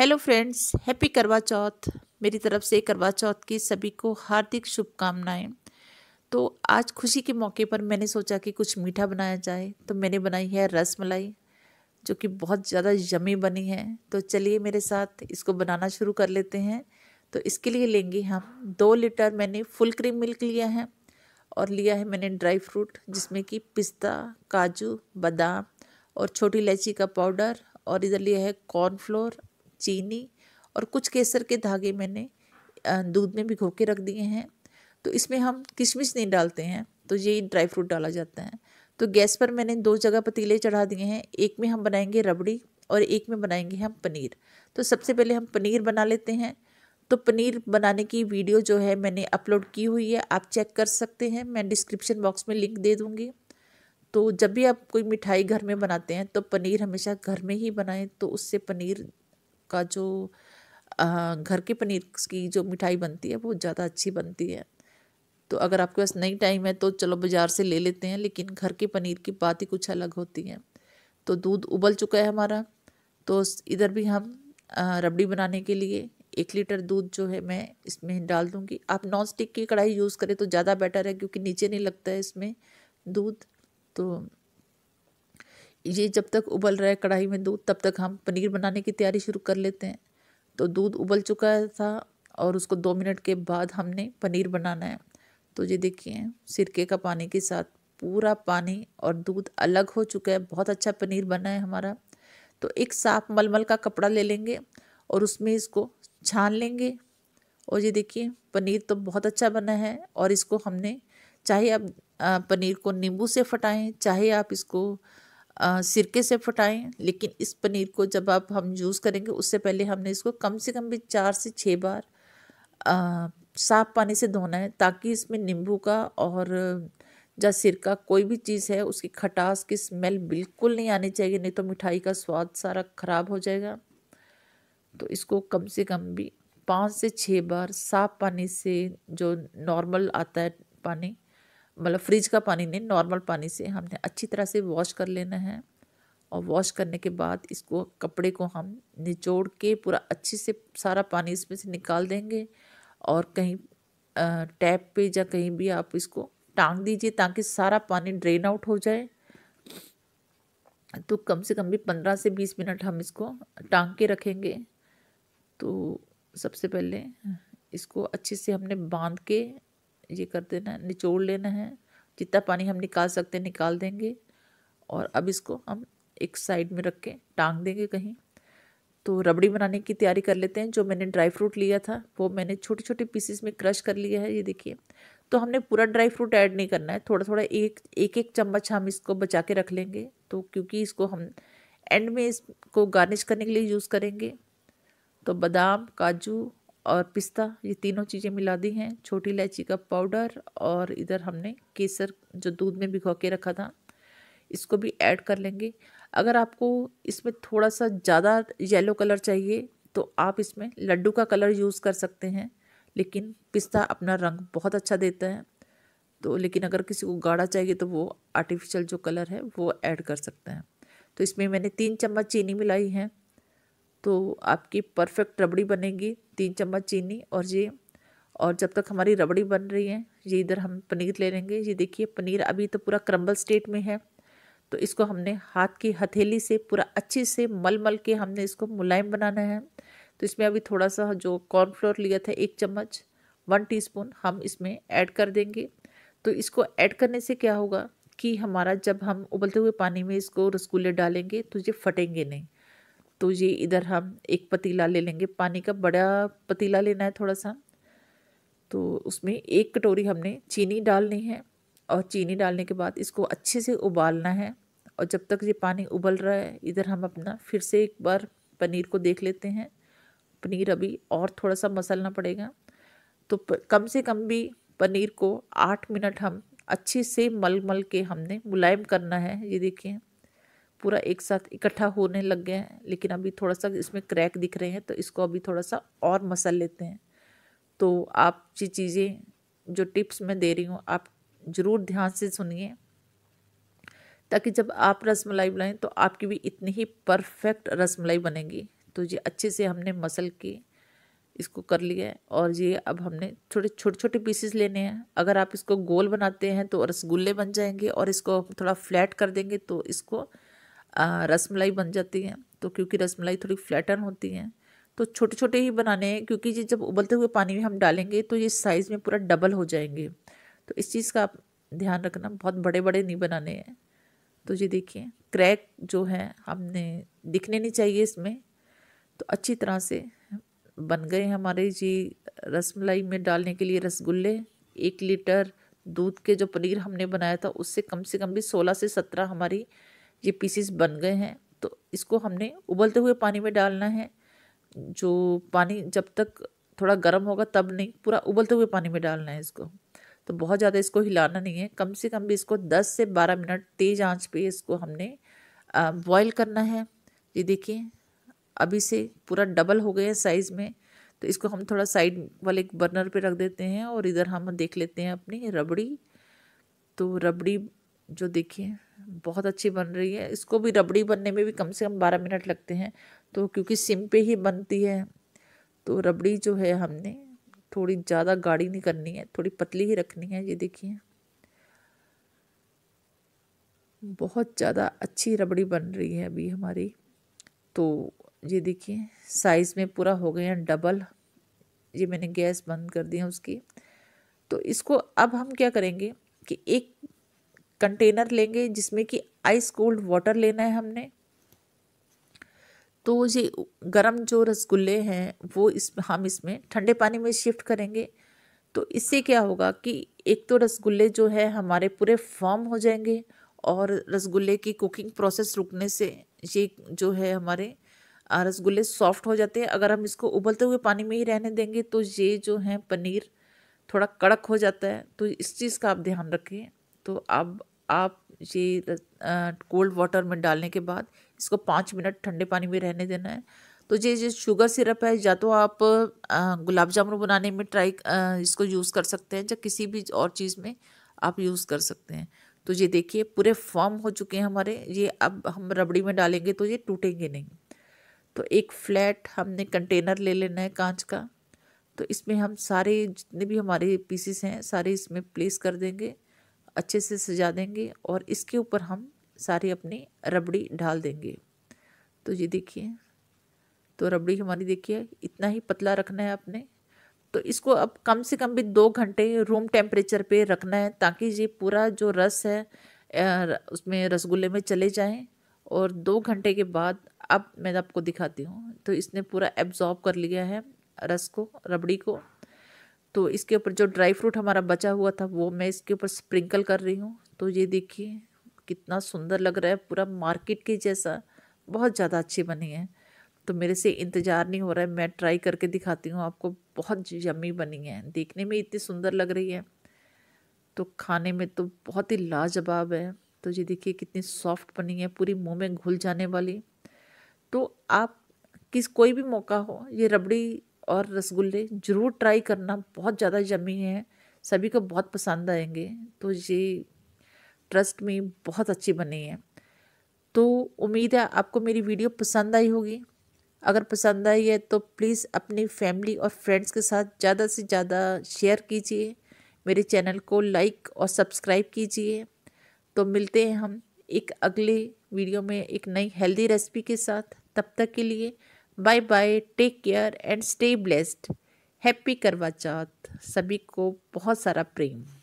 hello friends happy Karva चौथ मेरी तरफ से करवा चौथ की सभी को हार्दिक शुभकामनाएं तो आज खुशी के मौके पर मैंने सोचा कि कुछ मीठा बनाया जाए तो मैंने बनाई है रस मलाई जो कि बहुत ज़्यादा यमी बनी है तो चलिए मेरे साथ इसको बनाना शुरू कर लेते हैं तो इसके लिए लेंगे हम दो लीटर मैंने फुल क्रीम मिल्क लिया है और लिया है मैंने ड्राई फ्रूट जिसमें कि पिस्ता काजू बादाम और छोटी इलायची का पाउडर और इधर लिया है कॉर्नफ्लोर चीनी और कुछ केसर के धागे मैंने दूध में भिगो के रख दिए हैं तो इसमें हम किशमिश नहीं डालते हैं तो ये ड्राई फ्रूट डाला जाता है तो गैस पर मैंने दो जगह पतीले चढ़ा दिए हैं एक में हम बनाएंगे रबड़ी और एक में बनाएंगे हम पनीर तो सबसे पहले हम पनीर बना लेते हैं तो पनीर बनाने की वीडियो जो है मैंने अपलोड की हुई है आप चेक कर सकते हैं मैं डिस्क्रिप्शन बॉक्स में लिंक दे दूँगी तो जब भी आप कोई मिठाई घर में बनाते हैं तो पनीर हमेशा घर में ही बनाएं तो उससे पनीर का जो घर के पनीर की जो मिठाई बनती है वो ज़्यादा अच्छी बनती है तो अगर आपके पास नहीं टाइम है तो चलो बाज़ार से ले लेते हैं लेकिन घर के पनीर की बात ही कुछ अलग होती है तो दूध उबल चुका है हमारा तो इधर भी हम रबड़ी बनाने के लिए एक लीटर दूध जो है मैं इसमें डाल दूँगी आप नॉन स्टिक की कढ़ाई यूज़ करें तो ज़्यादा बेटर है क्योंकि नीचे नहीं लगता है इसमें दूध तो ये जब तक उबल रहा है कढ़ाई में दूध तब तक हम पनीर बनाने की तैयारी शुरू कर लेते हैं तो दूध उबल चुका था और उसको दो मिनट के बाद हमने पनीर बनाना है तो ये देखिए सिरके का पानी के साथ पूरा पानी और दूध अलग हो चुका है बहुत अच्छा पनीर बना है हमारा तो एक साफ मलमल का कपड़ा ले लेंगे और उसमें इसको छान लेंगे और ये देखिए पनीर तो बहुत अच्छा बना है और इसको हमने चाहे आप पनीर को नींबू से फटाएं चाहे आप इसको सिरके से फटाएं लेकिन इस पनीर को जब आप हम यूज़ करेंगे उससे पहले हमने इसको कम से कम भी चार से छः बार साफ पानी से धोना है ताकि इसमें नींबू का और जहाँ सिरका कोई भी चीज़ है उसकी खटास की स्मेल बिल्कुल नहीं आनी चाहिए नहीं तो मिठाई का स्वाद सारा ख़राब हो जाएगा तो इसको कम से कम भी पाँच से छः बार साफ पानी से जो नॉर्मल आता है पानी मतलब फ्रिज का पानी नहीं नॉर्मल पानी से हमने अच्छी तरह से वॉश कर लेना है और वॉश करने के बाद इसको कपड़े को हम निचोड़ के पूरा अच्छे से सारा पानी इसमें से निकाल देंगे और कहीं टैप पे या कहीं भी आप इसको टांग दीजिए ताकि सारा पानी ड्रेन आउट हो जाए तो कम से कम भी पंद्रह से बीस मिनट हम इसको टांग के रखेंगे तो सबसे पहले इसको अच्छे से हमने बांध के ये कर देना है निचोड़ लेना है जितना पानी हम निकाल सकते हैं निकाल देंगे और अब इसको हम एक साइड में रख के टांग देंगे कहीं तो रबड़ी बनाने की तैयारी कर लेते हैं जो मैंने ड्राई फ्रूट लिया था वो मैंने छोटे छोटे पीसेस में क्रश कर लिया है ये देखिए तो हमने पूरा ड्राई फ्रूट ऐड नहीं करना है थोड़ा थोड़ा एक एक एक चम्मच हम इसको बचा के रख लेंगे तो क्योंकि इसको हम एंड में इसको गार्निश करने के लिए यूज़ करेंगे तो बादाम काजू और पिस्ता ये तीनों चीज़ें मिला दी हैं छोटी इलायची का पाउडर और इधर हमने केसर जो दूध में भिगो के रखा था इसको भी ऐड कर लेंगे अगर आपको इसमें थोड़ा सा ज़्यादा येलो कलर चाहिए तो आप इसमें लड्डू का कलर यूज़ कर सकते हैं लेकिन पिस्ता अपना रंग बहुत अच्छा देता है तो लेकिन अगर किसी को गाढ़ा चाहिए तो वो आर्टिफिशियल जो कलर है वो ऐड कर सकते हैं तो इसमें मैंने तीन चम्मच चीनी मिलाई है तो आपकी परफेक्ट रबड़ी बनेगी तीन चम्मच चीनी और ये और जब तक हमारी रबड़ी बन रही है ये इधर हम पनीर ले लेंगे ये देखिए पनीर अभी तो पूरा क्रम्बल स्टेट में है तो इसको हमने हाथ की हथेली से पूरा अच्छे से मल मल के हमने इसको मुलायम बनाना है तो इसमें अभी थोड़ा सा जो कॉर्नफ्लोर लिया था एक चम्मच वन टीस्पून हम इसमें ऐड कर देंगे तो इसको ऐड करने से क्या होगा कि हमारा जब हम उबलते हुए पानी में इसको रसगुल्ले डालेंगे तो ये फटेंगे नहीं तो ये इधर हम एक पतीला ले लेंगे पानी का बड़ा पतीला लेना है थोड़ा सा तो उसमें एक कटोरी हमने चीनी डालनी है और चीनी डालने के बाद इसको अच्छे से उबालना है और जब तक ये पानी उबल रहा है इधर हम अपना फिर से एक बार पनीर को देख लेते हैं पनीर अभी और थोड़ा सा मसलना पड़ेगा तो प, कम से कम भी पनीर को आठ मिनट हम अच्छे से मल मल के हमने मुलायम करना है ये देखिए पूरा एक साथ इकट्ठा होने लग गए हैं लेकिन अभी थोड़ा सा इसमें क्रैक दिख रहे हैं तो इसको अभी थोड़ा सा और मसल लेते हैं तो आप ये चीज़ें जो टिप्स मैं दे रही हूँ आप ज़रूर ध्यान से सुनिए ताकि जब आप रसमलाई बनाएं तो आपकी भी इतनी ही परफेक्ट रसमलाई बनेगी तो ये अच्छे से हमने मसल के इसको कर लिया है और ये अब हमने छोटे छोटे छोटे पीसेस लेने हैं अगर आप इसको गोल बनाते हैं तो रसगुल्ले बन जाएंगे और इसको थोड़ा फ्लैट कर देंगे तो इसको रसमलाई बन जाती है तो क्योंकि रसमलाई थोड़ी फ्लैटन होती है तो छोटे छोटे ही बनाने हैं क्योंकि ये जब उबलते हुए पानी में हम डालेंगे तो ये साइज़ में पूरा डबल हो जाएंगे तो इस चीज़ का आप ध्यान रखना बहुत बड़े बड़े नहीं बनाने हैं तो ये देखिए क्रैक जो है हमने दिखने नहीं चाहिए इसमें तो अच्छी तरह से बन गए हमारे जी रसमलाई में डालने के लिए रसगुल्ले एक लीटर दूध के जो पनीर हमने बनाया था उससे कम से कम भी सोलह से सत्रह हमारी ये पीसीस बन गए हैं तो इसको हमने उबलते हुए पानी में डालना है जो पानी जब तक थोड़ा गर्म होगा तब नहीं पूरा उबलते हुए पानी में डालना है इसको तो बहुत ज़्यादा इसको हिलाना नहीं है कम से कम भी इसको 10 से 12 मिनट तेज़ आंच पे इसको हमने बॉईल करना है ये देखिए अभी से पूरा डबल हो गया हैं साइज़ में तो इसको हम थोड़ा साइड वाले बर्नर पे रख देते हैं और इधर हम देख लेते हैं अपनी रबड़ी तो रबड़ी जो देखिए बहुत अच्छी बन रही है इसको भी रबड़ी बनने में भी कम से कम बारह मिनट लगते हैं तो क्योंकि सिम पे ही बनती है तो रबड़ी जो है हमने थोड़ी ज़्यादा गाढ़ी नहीं करनी है थोड़ी पतली ही रखनी है ये देखिए बहुत ज़्यादा अच्छी रबड़ी बन रही है अभी हमारी तो ये देखिए साइज़ में पूरा हो गया डबल ये मैंने गैस बंद कर दिया उसकी तो इसको अब हम क्या करेंगे कि एक कंटेनर लेंगे जिसमें कि आइस कोल्ड वाटर लेना है हमने तो ये गरम जो रसगुल्ले हैं वो इस हम इसमें ठंडे पानी में शिफ्ट करेंगे तो इससे क्या होगा कि एक तो रसगुल्ले जो है हमारे पूरे फॉर्म हो जाएंगे और रसगुल्ले की कुकिंग प्रोसेस रुकने से ये जो है हमारे रसगुल्ले सॉफ्ट हो जाते हैं अगर हम इसको उबलते हुए पानी में ही रहने देंगे तो ये जो है पनीर थोड़ा कड़क हो जाता है तो इस चीज़ का आप ध्यान रखें तो अब आप ये कोल्ड वाटर में डालने के बाद इसको पाँच मिनट ठंडे पानी में रहने देना है तो ये जो शुगर सिरप है या तो आप गुलाब जामुन बनाने में ट्राई इसको यूज़ कर सकते हैं या किसी भी और चीज़ में आप यूज़ कर सकते हैं तो ये देखिए पूरे फॉर्म हो चुके हैं हमारे ये अब हम रबड़ी में डालेंगे तो ये टूटेंगे नहीं तो एक फ्लैट हमने कंटेनर ले लेना है कांच का तो इसमें हम सारे जितने भी हमारे पीसीस हैं सारे इसमें प्लेस कर देंगे अच्छे से सजा देंगे और इसके ऊपर हम सारी अपनी रबड़ी ढाल देंगे तो ये देखिए तो रबड़ी हमारी देखिए इतना ही पतला रखना है आपने तो इसको अब कम से कम भी दो घंटे रूम टेम्परेचर पे रखना है ताकि ये पूरा जो रस है उसमें रसगुल्ले में चले जाएं और दो घंटे के बाद अब मैं आपको दिखाती हूँ तो इसने पूरा एब्जॉर्ब कर लिया है रस को रबड़ी को तो इसके ऊपर जो ड्राई फ्रूट हमारा बचा हुआ था वो मैं इसके ऊपर स्प्रिंकल कर रही हूँ तो ये देखिए कितना सुंदर लग रहा है पूरा मार्केट के जैसा बहुत ज़्यादा अच्छी बनी है तो मेरे से इंतज़ार नहीं हो रहा है मैं ट्राई करके दिखाती हूँ आपको बहुत यमी बनी है देखने में इतनी सुंदर लग रही है तो खाने में तो बहुत ही लाजवाब है तो ये देखिए कितनी सॉफ्ट बनी है पूरी मुंह में घुल जाने वाली तो आप किस कोई भी मौका हो ये रबड़ी और रसगुल्ले ज़रूर ट्राई करना बहुत ज़्यादा जमी है सभी को बहुत पसंद आएंगे तो ये ट्रस्ट में बहुत अच्छी बनी है तो उम्मीद है आपको मेरी वीडियो पसंद आई होगी अगर पसंद आई है तो प्लीज़ अपनी फैमिली और फ्रेंड्स के साथ ज़्यादा से ज़्यादा शेयर कीजिए मेरे चैनल को लाइक और सब्सक्राइब कीजिए तो मिलते हैं हम एक अगले वीडियो में एक नई हेल्दी रेसिपी के साथ तब तक के लिए bye bye take care and stay blessed happy Karva Chauth सभी को बहुत सारा प्रेम